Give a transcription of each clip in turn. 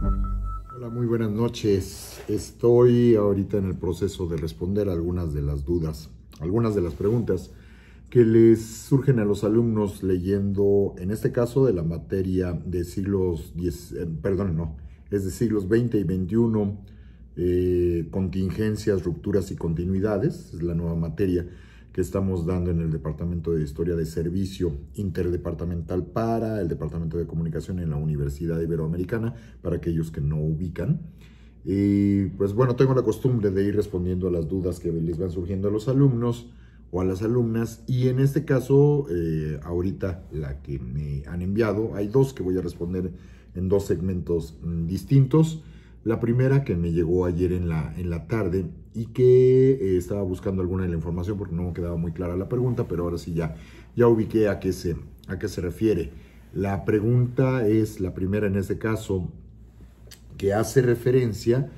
Hola, muy buenas noches. Estoy ahorita en el proceso de responder algunas de las dudas, algunas de las preguntas que les surgen a los alumnos leyendo, en este caso, de la materia de siglos 10, eh, perdón, no, es de siglos 20 y 21, eh, contingencias, rupturas y continuidades, es la nueva materia que estamos dando en el Departamento de Historia de Servicio Interdepartamental para el Departamento de Comunicación en la Universidad Iberoamericana, para aquellos que no ubican. Y pues bueno, tengo la costumbre de ir respondiendo a las dudas que les van surgiendo a los alumnos o a las alumnas. Y en este caso, eh, ahorita la que me han enviado, hay dos que voy a responder en dos segmentos mm, distintos. La primera que me llegó ayer en la, en la tarde y que eh, estaba buscando alguna de la información porque no quedaba muy clara la pregunta, pero ahora sí ya, ya ubiqué a qué se, a qué se refiere. La pregunta es la primera en este caso que hace referencia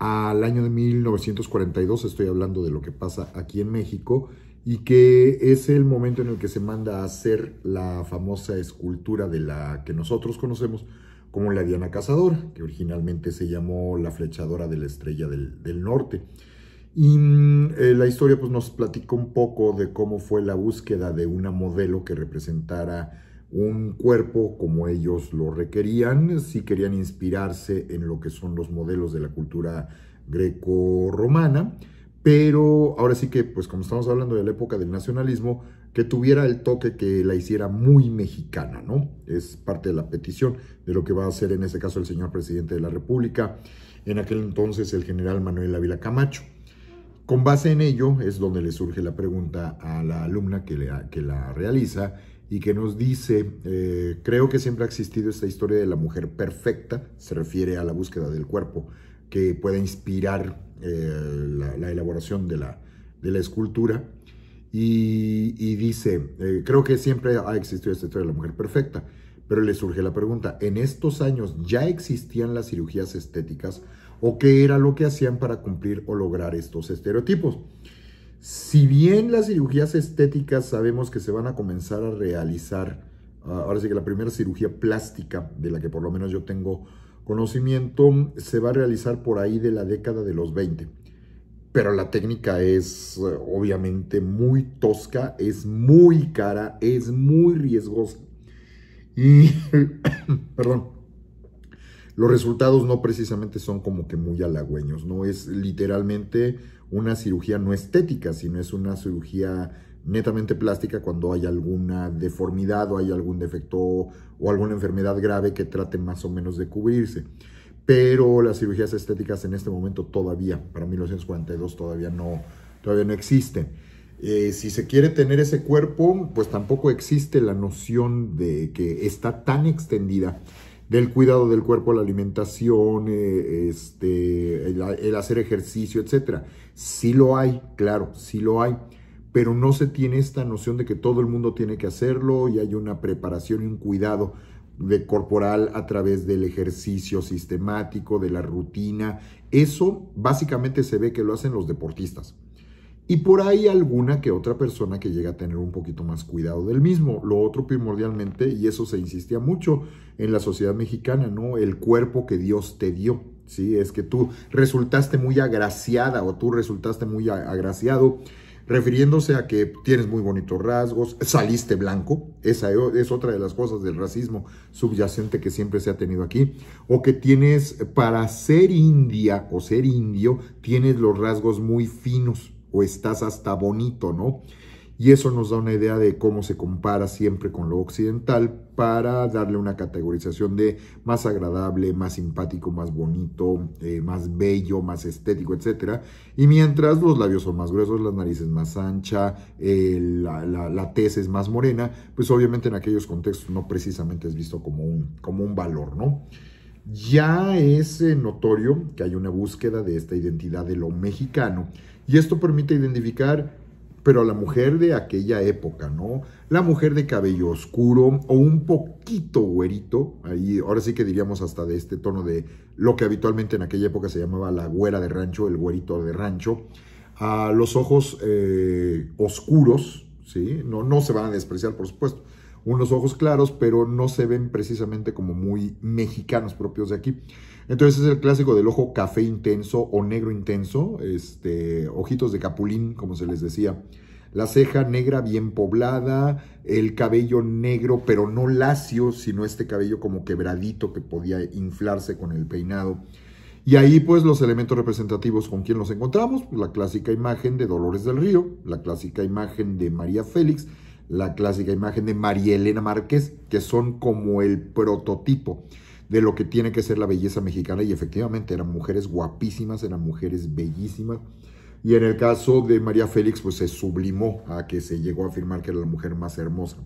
al año de 1942, estoy hablando de lo que pasa aquí en México, y que es el momento en el que se manda a hacer la famosa escultura de la que nosotros conocemos como la Diana Cazadora, que originalmente se llamó la flechadora de la estrella del, del norte. Y eh, la historia pues, nos platicó un poco de cómo fue la búsqueda de una modelo que representara un cuerpo como ellos lo requerían, si querían inspirarse en lo que son los modelos de la cultura greco-romana, pero ahora sí que, pues como estamos hablando de la época del nacionalismo, que tuviera el toque que la hiciera muy mexicana, ¿no? Es parte de la petición de lo que va a hacer en este caso el señor presidente de la República, en aquel entonces el general Manuel Ávila Camacho. Con base en ello es donde le surge la pregunta a la alumna que, que la realiza y que nos dice, eh, creo que siempre ha existido esta historia de la mujer perfecta, se refiere a la búsqueda del cuerpo, que puede inspirar eh, la, elaboración de la, escultura. Y, dice, eh, creo que siempre ha existido esta historia de la mujer perfecta, pero le surge la pregunta, ¿en estos años ya existían las cirugías estéticas? o qué era lo que hacían para cumplir o lograr estos estereotipos. Si bien las cirugías estéticas sabemos que se van a comenzar a realizar, ah, ahora sí que la primera cirugía plástica, de la que por lo menos yo tengo conocimiento, se va a realizar por ahí de la década de los 20. Pero la técnica es eh, obviamente muy tosca, es muy cara, es muy riesgosa. Y, perdón, los resultados no precisamente son como que muy halagüeños, no es literalmente una cirugía no estética, sino es una cirugía netamente plástica cuando hay alguna deformidad o hay algún defecto o alguna enfermedad grave que trate más o menos de cubrirse. Pero las cirugías estéticas en este momento todavía, para 1942 todavía no, todavía no existen. Eh, si se quiere tener ese cuerpo, pues tampoco existe la noción de que está tan extendida del cuidado del cuerpo, la alimentación, eh, este, el, hacer ejercicio, etc. Sí lo hay, claro, sí lo hay, pero no se tiene esta noción de que todo el mundo tiene que hacerlo y hay una preparación y un cuidado de corporal a través del ejercicio sistemático, de la rutina. Eso básicamente se ve que lo hacen los deportistas y por ahí alguna que otra persona que llega a tener un poquito más cuidado del mismo. Lo otro primordialmente, y eso se insistía mucho en la sociedad mexicana, ¿no? El cuerpo que Dios te dio, ¿sí? Es que tú resultaste muy agraciada o tú resultaste muy agraciado, refiriéndose a que tienes muy bonitos rasgos, saliste blanco, esa e, es otra de las cosas del racismo subyacente que siempre se ha tenido aquí, o que tienes, para ser india o ser indio, tienes los rasgos muy finos, estás hasta bonito, ¿no? Y eso nos da una idea de cómo se compara siempre con lo occidental para darle una categorización de más agradable, más simpático, más bonito, eh, más bello, más estético, etc. Y mientras los labios son más gruesos, las narices más ancha, la, la, tez es más morena, pues obviamente en aquellos contextos no precisamente es visto como un, como un valor, ¿no? ya es eh, notorio que hay una búsqueda de esta identidad de lo mexicano y esto permite identificar pero a la mujer de aquella época, ¿no? La mujer de cabello oscuro o un poquito güerito, ahí ahora sí que diríamos hasta de este tono de lo que habitualmente en aquella época se llamaba la güera de rancho, el güerito de rancho, a los ojos eh, oscuros, ¿sí? No, no se van a despreciar, por supuesto, unos ojos claros, pero no se ven precisamente como muy mexicanos propios de aquí. Entonces es el clásico del ojo café intenso o negro intenso, este, ojitos de capulín, como se les decía. La ceja negra bien poblada, el cabello negro, pero no lacio, sino este cabello como quebradito que podía inflarse con el peinado. Y ahí pues los elementos representativos con quien los encontramos, pues, la clásica imagen de Dolores del Río, la clásica imagen de María Félix, la clásica imagen de María Elena Márquez, que son como el prototipo de lo que tiene que ser la belleza mexicana y efectivamente eran mujeres guapísimas, eran mujeres bellísimas. Y en el caso de María Félix, pues se sublimó a que se llegó a afirmar que era la mujer más hermosa,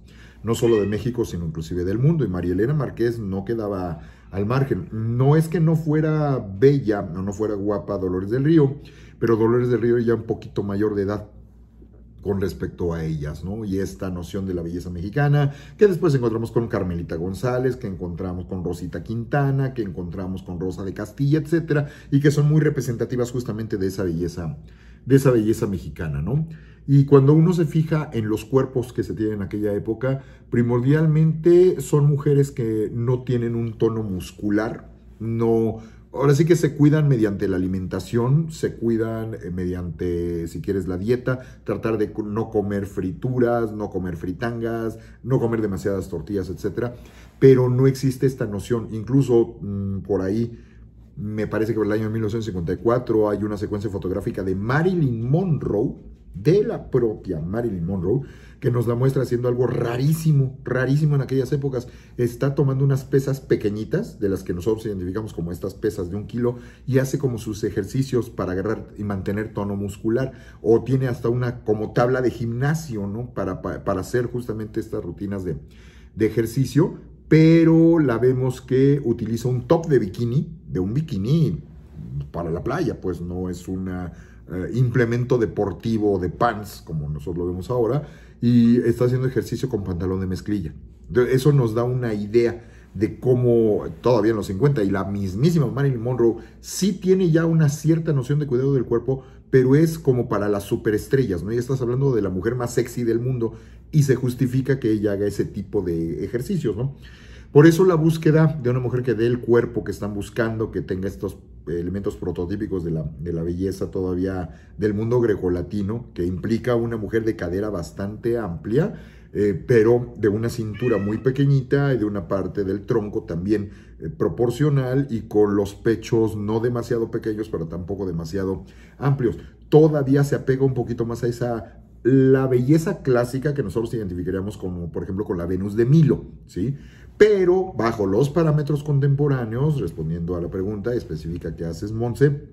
no solo de México, sino inclusive del mundo. Y María Elena Márquez no quedaba al margen. No es que no fuera bella, no, no fuera guapa Dolores del Río, pero Dolores del Río ya un poquito mayor de edad, con respecto a ellas, ¿no? Y esta noción de la belleza mexicana, que después encontramos con Carmelita González, que encontramos con Rosita Quintana, que encontramos con Rosa de Castilla, etcétera, y que son muy representativas justamente de esa belleza, de esa belleza mexicana, ¿no? Y cuando uno se fija en los cuerpos que se tienen en aquella época, primordialmente son mujeres que no tienen un tono muscular, no ahora sí que se cuidan mediante la alimentación, se cuidan eh, mediante, si quieres, la dieta, tratar de no comer frituras, no comer fritangas, no comer demasiadas tortillas, etc. Pero no existe esta noción, incluso mm, por ahí. Me parece que en el año 1954 hay una secuencia fotográfica de Marilyn Monroe, de la propia Marilyn Monroe, que nos la muestra haciendo algo rarísimo, rarísimo en aquellas épocas. Está tomando unas pesas pequeñitas, de las que nosotros identificamos como estas pesas de un kilo, y hace como sus ejercicios para agarrar y mantener tono muscular, o tiene hasta una como tabla de gimnasio, ¿no? Para, para, hacer justamente estas rutinas de ejercicio, pero la vemos que utiliza un top de bikini, de un bikini para la playa, pues no es una eh, implemento deportivo de pants, como nosotros lo vemos ahora, y está haciendo ejercicio con pantalón de mezclilla. Eso nos da una idea de cómo todavía en los 50 y la mismísima Marilyn Monroe sí tiene ya una cierta noción de cuidado del cuerpo, pero es como para las superestrellas, ¿no? Y estás hablando de la mujer más sexy del mundo y se justifica que ella haga ese tipo de ejercicios, ¿no? Por eso la búsqueda de una mujer que dé el cuerpo que están buscando, que tenga estos elementos prototípicos de la, de la belleza todavía del mundo grecolatino, que implica una mujer de cadera bastante amplia, eh, pero de una cintura muy pequeñita y de una parte del tronco también eh, proporcional y con los pechos no demasiado pequeños, pero tampoco demasiado amplios. Todavía se apega un poquito más a esa la belleza clásica que nosotros identificaríamos como, por ejemplo, con la Venus de Milo, ¿sí? pero bajo los parámetros contemporáneos, respondiendo a la pregunta específica que haces, Monse,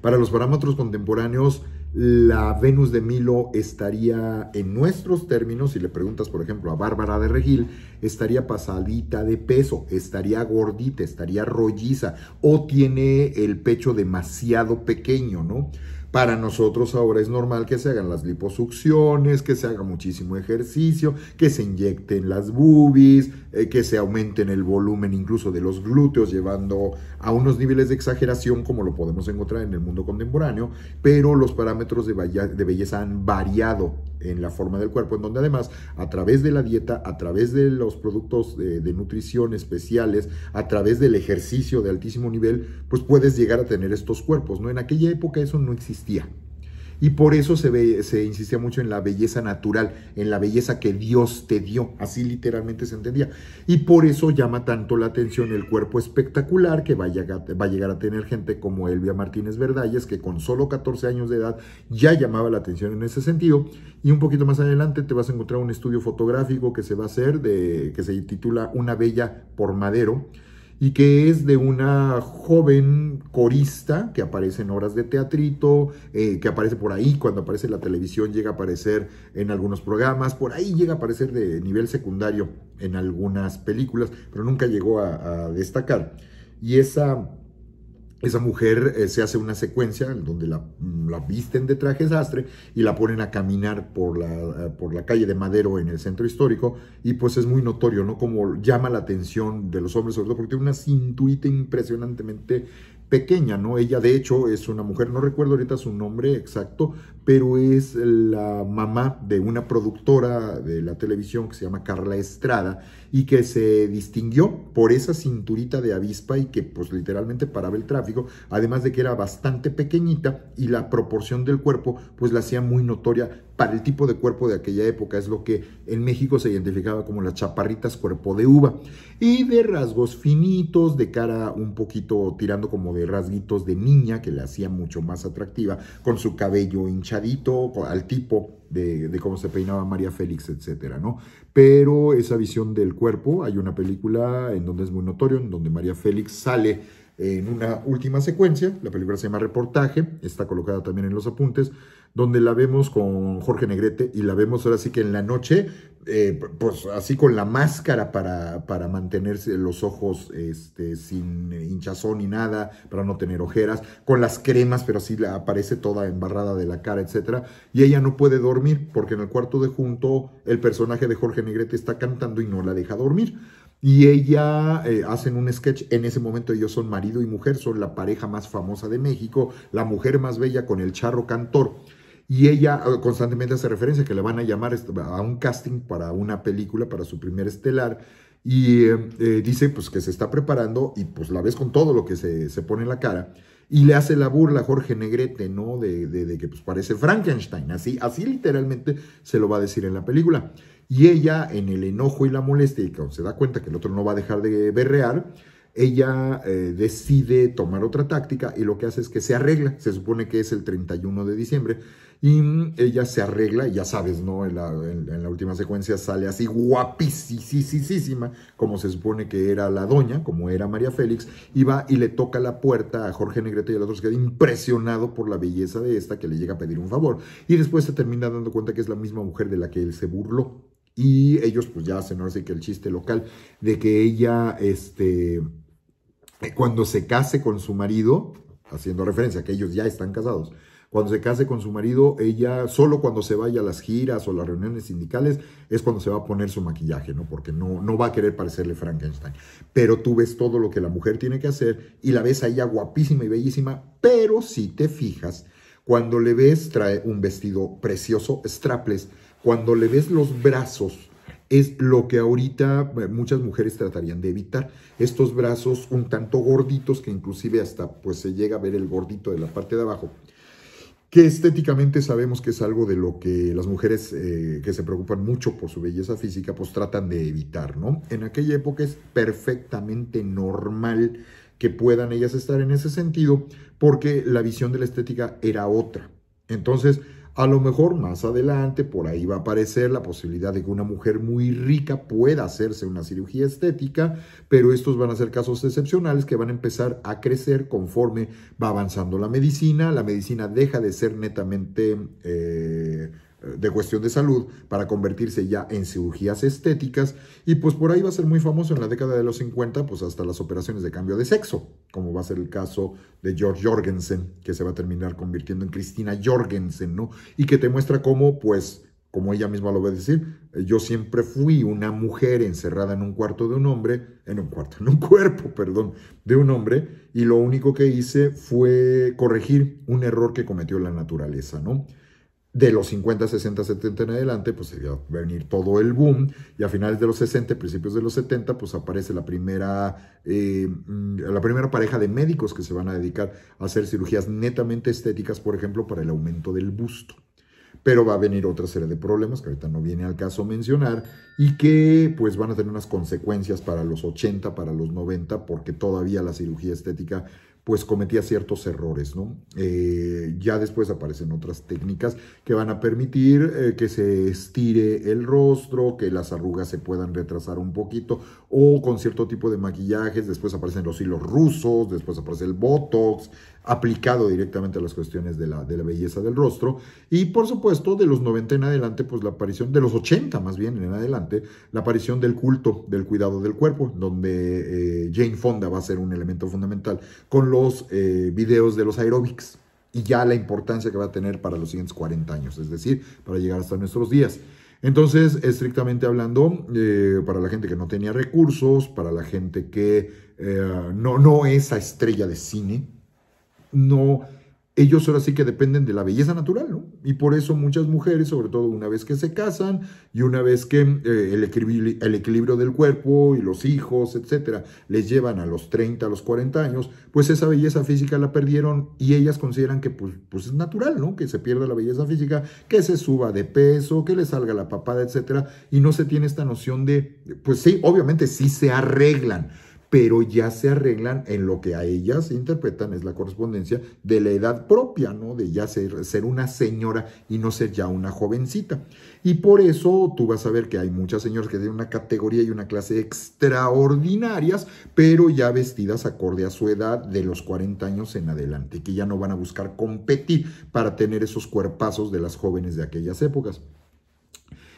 para los parámetros contemporáneos, la Venus de Milo estaría en nuestros términos, si le preguntas por ejemplo a Bárbara de Regil, estaría pasadita de peso, estaría gordita, estaría rolliza o tiene el pecho demasiado pequeño, ¿no? Para nosotros ahora es normal que se hagan las liposucciones, que se haga muchísimo ejercicio, que se inyecten las bubis eh, que se aumenten el volumen incluso de los glúteos, llevando a unos niveles de exageración como lo podemos encontrar en el mundo contemporáneo, pero los parámetros de belleza han variado en la forma del cuerpo, en donde además a través de la dieta, a través de los productos de, nutrición especiales, a través del ejercicio de altísimo nivel, pues puedes llegar a tener estos cuerpos, ¿no? En aquella época eso no existía. Y por eso se, ve, se insistía mucho en la belleza natural, en la belleza que Dios te dio, así literalmente se entendía. Y por eso llama tanto la atención el cuerpo espectacular que va a llegar, a, a tener gente como Elvia Martínez Verdalles, que con solo 14 años de edad ya llamaba la atención en ese sentido. Y un poquito más adelante te vas a encontrar un estudio fotográfico que se va a hacer, de, que se titula Una Bella por Madero y que es de una joven corista que aparece en horas de teatrito, eh, que aparece por ahí, cuando aparece en la televisión llega a aparecer en algunos programas, por ahí llega a aparecer de nivel secundario en algunas películas, pero nunca llegó a destacar. Y esa esa mujer eh, se hace una secuencia en donde mm, la, visten de traje sastre y la ponen a caminar por la, eh, por la calle de Madero en el centro histórico y pues es muy notorio, ¿no? Como llama la atención de los hombres, sobre todo porque tiene una cintuita impresionantemente pequeña, ¿no? Ella de hecho es una mujer, no recuerdo ahorita su nombre exacto, pero es la mamá de una productora de la televisión que se llama Carla Estrada y que se distinguió por esa cinturita de avispa y que pues literalmente paraba el tráfico, además de que era bastante pequeñita y la proporción del cuerpo pues la hacía muy notoria para el tipo de cuerpo de aquella época, es lo que en México se identificaba como las chaparritas cuerpo de uva y de rasgos finitos, de cara un poquito tirando como de rasguitos de niña que la hacía mucho más atractiva con su cabello hinchado al tipo de, de, cómo se peinaba María Félix, etcétera, ¿no? Pero esa visión del cuerpo, hay una película en donde es muy notorio, en donde María Félix sale en una última secuencia, la película se llama Reportaje, está colocada también en los apuntes, donde la vemos con Jorge Negrete y la vemos ahora sí que en la noche, eh, pues así con la máscara para, para mantenerse los ojos este, sin hinchazón ni nada, para no tener ojeras, con las cremas, pero así aparece toda embarrada de la cara, etc. Y ella no puede dormir porque en el cuarto de junto el personaje de Jorge Negrete está cantando y no la deja dormir. Y ella eh, hacen un sketch, en ese momento ellos son marido y mujer, son la pareja más famosa de México, la mujer más bella con el charro cantor. Y ella ah, constantemente hace referencia que le van a llamar a un casting para una película, para su primer estelar. Y eh, eh, dice pues que se está preparando y pues la ves con todo lo que se, pone en la cara. Y le hace la burla a Jorge Negrete, ¿no? De, que pues parece Frankenstein. Así, así literalmente se lo va a decir en la película. Y ella, en el enojo y la molestia, y cuando se da cuenta que el otro no va a dejar de berrear, ella eh, decide tomar otra táctica y lo que hace es que se arregla. Se supone que es el 31 de diciembre y mm, ella se arregla, Y ya sabes, ¿no? En la, última secuencia sale así guapísima, como se supone que era la doña, como era María Félix, y va y le toca la puerta a Jorge Negrete y el otro se queda impresionado por la belleza de esta que le llega a pedir un favor. Y después se termina dando cuenta que es la misma mujer de la que él se burló. Y ellos pues ya hacen, ahora sí que el chiste local, de que ella, este, cuando se case con su marido, haciendo referencia a que ellos ya están casados, cuando se case con su marido, ella solo cuando se vaya a las giras o las reuniones sindicales es cuando se va a poner su maquillaje, ¿no? Porque no, no va a querer parecerle Frankenstein. Pero tú ves todo lo que la mujer tiene que hacer y la ves a ella guapísima y bellísima, pero si te fijas, cuando le ves trae un vestido precioso, strapless, cuando le ves los brazos, es lo que ahorita eh, muchas mujeres tratarían de evitar. Estos brazos un tanto gorditos, que inclusive hasta pues se llega a ver el gordito de la parte de abajo, que estéticamente sabemos que es algo de lo que las mujeres eh, que se preocupan mucho por su belleza física, pues tratan de evitar, ¿no? En aquella época es perfectamente normal que puedan ellas estar en ese sentido, porque la visión de la estética era otra. Entonces, a lo mejor más adelante por ahí va a aparecer la posibilidad de que una mujer muy rica pueda hacerse una cirugía estética, pero estos van a ser casos excepcionales que van a empezar a crecer conforme va avanzando la medicina. La medicina deja de ser netamente... Eh, de cuestión de salud para convertirse ya en cirugías estéticas y pues por ahí va a ser muy famoso en la década de los 50 pues hasta las operaciones de cambio de sexo como va a ser el caso de George Jorgensen que se va a terminar convirtiendo en Cristina Jorgensen ¿no? y que te muestra cómo pues como ella misma lo va a decir, yo siempre fui una mujer encerrada en un cuarto de un hombre, en un cuarto, en un cuerpo, perdón, de un hombre, y lo único que hice fue corregir un error que cometió la naturaleza, ¿no? de los 50, 60, 70 en adelante, pues se va a venir todo el boom y a finales de los 60, principios de los 70, pues aparece la primera, eh, mm, la primera pareja de médicos que se van a dedicar a hacer cirugías netamente estéticas, por ejemplo, para el aumento del busto. Pero va a venir otra serie de problemas que ahorita no viene al caso mencionar y que pues van a tener unas consecuencias para los 80, para los 90, porque todavía la cirugía estética pues cometía ciertos errores, ¿no? Eh, ya después aparecen otras técnicas que van a permitir eh, que se estire el rostro, que las arrugas se puedan retrasar un poquito, o con cierto tipo de maquillajes, después aparecen los hilos rusos, después aparece el Botox, aplicado directamente a las cuestiones de la, de la belleza del rostro. Y por supuesto, de los 90 en adelante, pues la aparición, de los 80 más bien en adelante, la aparición del culto del cuidado del cuerpo, donde eh, Jane Fonda va a ser un elemento fundamental con los eh, videos de los aeróbics y ya la importancia que va a tener para los siguientes 40 años, es decir, para llegar hasta nuestros días. Entonces, estrictamente hablando, eh, para la gente que no tenía recursos, para la gente que no, no es a estrella de cine, no, ellos ahora sí que dependen de la belleza natural, ¿no? Y por eso muchas mujeres, sobre todo una vez que se casan y una vez que eh, el, equilibrio, del cuerpo y los hijos, etcétera, les llevan a los 30, a los 40 años, pues esa belleza física la perdieron y ellas consideran que pues, pues es natural, ¿no? Que se pierda la belleza física, que se suba de peso, que le salga la papada, etcétera, y no se tiene esta noción de, pues sí, obviamente sí se arreglan pero ya se arreglan en lo que a ellas interpretan es la correspondencia de la edad propia, ¿no? De ya ser, ser una señora y no ser ya una jovencita. Y por eso tú vas a ver que hay muchas señoras que tienen una categoría y una clase extraordinarias, pero ya vestidas acorde a su edad de los 40 años en adelante, que ya no van a buscar competir para tener esos cuerpazos de las jóvenes de aquellas épocas.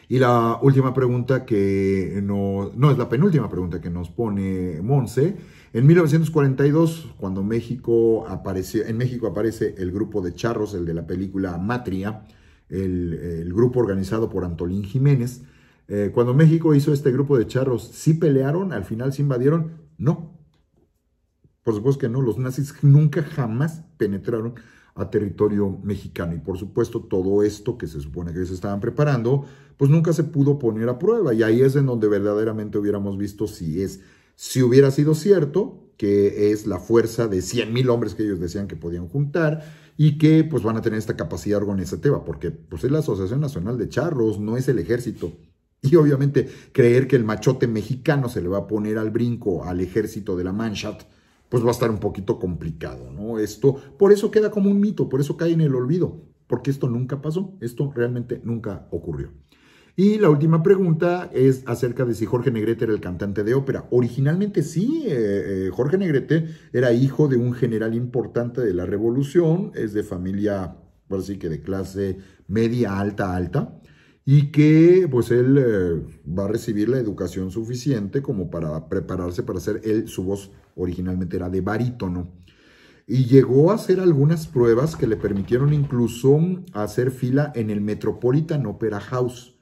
Y la última pregunta que no, no es la penúltima pregunta que nos pone Monse. En 1942, cuando México apareció, en México aparece el grupo de charros, el de la película Matria, el, grupo organizado por Antolín Jiménez. Eh, cuando México hizo este grupo de charros, ¿sí pelearon? ¿Al final se invadieron? No. Por supuesto que no. Los nazis nunca jamás penetraron a territorio mexicano. Y por supuesto, todo esto que se supone que ellos estaban preparando, pues nunca se pudo poner a prueba. Y ahí es en donde verdaderamente hubiéramos visto si es, si hubiera sido cierto que es la fuerza de 100 mil hombres que ellos decían que podían juntar y que pues van a tener esta capacidad organizativa, porque pues es la Asociación Nacional de Charros, no es el ejército. Y obviamente creer que el machote mexicano se le va a poner al brinco al ejército de la mancha pues va a estar un poquito complicado, ¿no? Esto, por eso queda como un mito, por eso cae en el olvido, porque esto nunca pasó, esto realmente nunca ocurrió. Y la última pregunta es acerca de si Jorge Negrete era el cantante de ópera. Originalmente sí, eh, eh, Jorge Negrete era hijo de un general importante de la Revolución, es de familia, por así que de clase media, alta, alta, y que pues él eh, va a recibir la educación suficiente como para prepararse para ser él su voz originalmente era de barítono, y llegó a hacer algunas pruebas que le permitieron incluso hacer fila en el Metropolitan Opera House.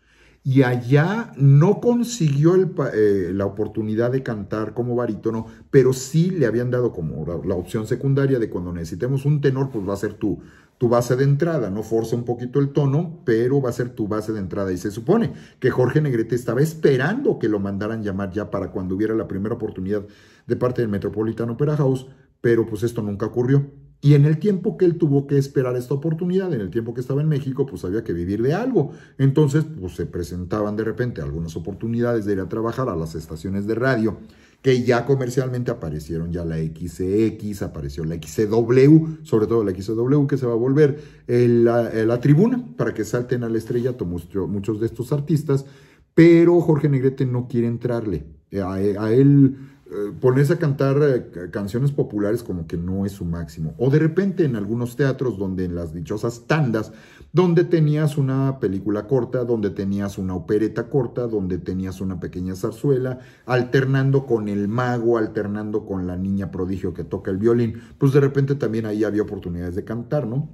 Y allá no consiguió eh, la oportunidad de cantar como barítono, pero sí le habían dado como la, opción secundaria de cuando necesitemos un tenor, pues va a ser tu, tu base de entrada, no forza un poquito el tono, pero va a ser tu base de entrada. Y se supone que Jorge Negrete estaba esperando que lo mandaran llamar ya para cuando hubiera la primera oportunidad de parte del Metropolitan Opera House, pero pues esto nunca ocurrió. Y en el tiempo que él tuvo que esperar esta oportunidad, en el tiempo que estaba en México, pues había que vivir de algo. Entonces, pues se presentaban de repente algunas oportunidades de ir a trabajar a las estaciones de radio, que ya comercialmente aparecieron ya la XCX, apareció la XCW, sobre todo la XCW que se va a volver el, eh, la, tribuna para que salten a la estrella mucho, muchos de estos artistas, pero Jorge Negrete no quiere entrarle. a eh, él eh, ponerse a cantar eh, canciones populares como que no es su máximo. O de repente en algunos teatros donde en las dichosas tandas, donde tenías una película corta, donde tenías una opereta corta, donde tenías una pequeña zarzuela, alternando con el mago, alternando con la niña prodigio que toca el violín, pues de repente también ahí había oportunidades de cantar, ¿no?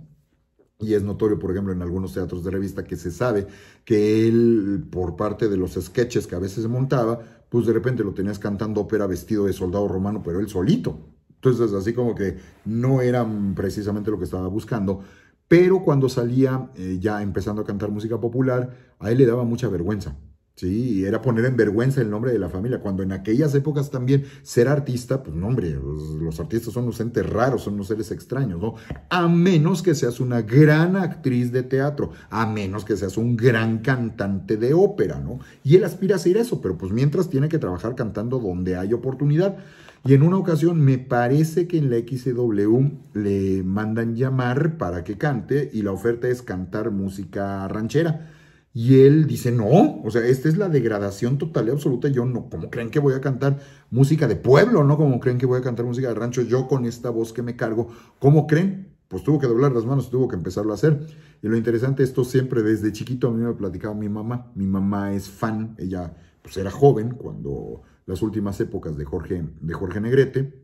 Y es notorio, por ejemplo, en algunos teatros de revista que se sabe que él, por parte de los sketches que a veces montaba, pues de repente lo tenías cantando ópera vestido de soldado romano, pero él solito. Entonces, así como que no era precisamente lo que estaba buscando. Pero cuando salía eh, ya empezando a cantar música popular, a él le daba mucha vergüenza. Sí, era poner en vergüenza el nombre de la familia, cuando en aquellas épocas también ser artista, pues no hombre, los, artistas son unos entes raros, son unos seres extraños, ¿no? A menos que seas una gran actriz de teatro, a menos que seas un gran cantante de ópera, ¿no? Y él aspira a ser eso, pero pues mientras tiene que trabajar cantando donde hay oportunidad. Y en una ocasión me parece que en la XCW le mandan llamar para que cante y la oferta es cantar música ranchera y él dice, no, o sea, esta es la degradación total y absoluta. Yo no, como creen que voy a cantar música de pueblo, ¿no? Como creen que voy a cantar música de rancho, yo con esta voz que me cargo, ¿cómo creen? Pues tuvo que doblar las manos, tuvo que empezarlo a hacer. Y lo interesante, esto siempre desde chiquito a mí me platicaba mi mamá. Mi mamá es fan, ella pues era joven cuando las últimas épocas de Jorge, de Jorge Negrete,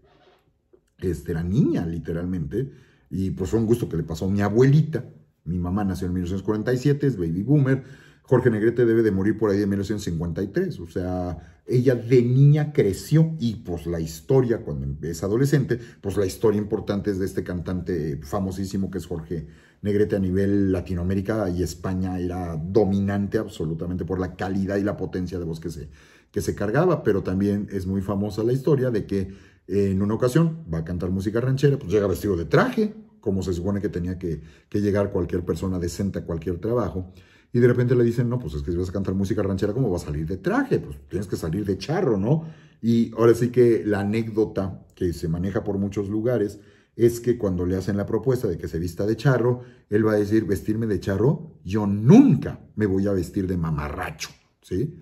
este, era niña literalmente, y pues fue un gusto que le pasó a mi abuelita, mi mamá nació en 1947, es baby boomer. Jorge Negrete debe de morir por ahí en 1953. O sea, ella de niña creció y pues la historia, cuando es adolescente, pues la historia importante es de este cantante famosísimo que es Jorge Negrete a nivel Latinoamérica y España era dominante absolutamente por la calidad y la potencia de voz que se, que se cargaba, pero también es muy famosa la historia de que eh, en una ocasión va a cantar música ranchera, pues llega vestido de traje, como se supone que tenía que, llegar cualquier persona decente a cualquier trabajo. Y de repente le dicen, no, pues es que si vas a cantar música ranchera, ¿cómo vas a salir de traje? Pues tienes que salir de charro, ¿no? Y ahora sí que la anécdota que se maneja por muchos lugares es que cuando le hacen la propuesta de que se vista de charro, él va a decir, vestirme de charro, yo nunca me voy a vestir de mamarracho, ¿sí?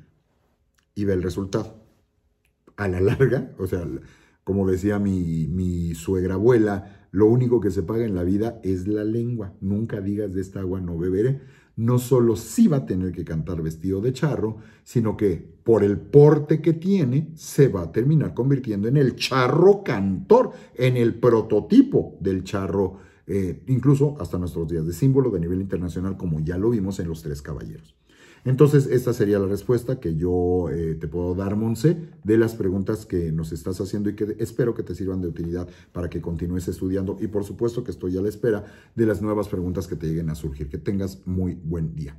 Y ve el resultado. A la larga, o sea, como decía mi, suegra abuela, lo único que se paga en la vida es la lengua. Nunca digas de esta agua no beberé. No solo sí va a tener que cantar vestido de charro, sino que por el porte que tiene, se va a terminar convirtiendo en el charro cantor, en el prototipo del charro, eh, incluso hasta nuestros días, de símbolo de nivel internacional, como ya lo vimos en Los Tres Caballeros. Entonces, esta sería la respuesta que yo eh, te puedo dar, Monse, de las preguntas que nos estás haciendo y que espero que te sirvan de utilidad para que continúes estudiando. Y por supuesto que estoy a la espera de las nuevas preguntas que te lleguen a surgir. Que tengas muy buen día.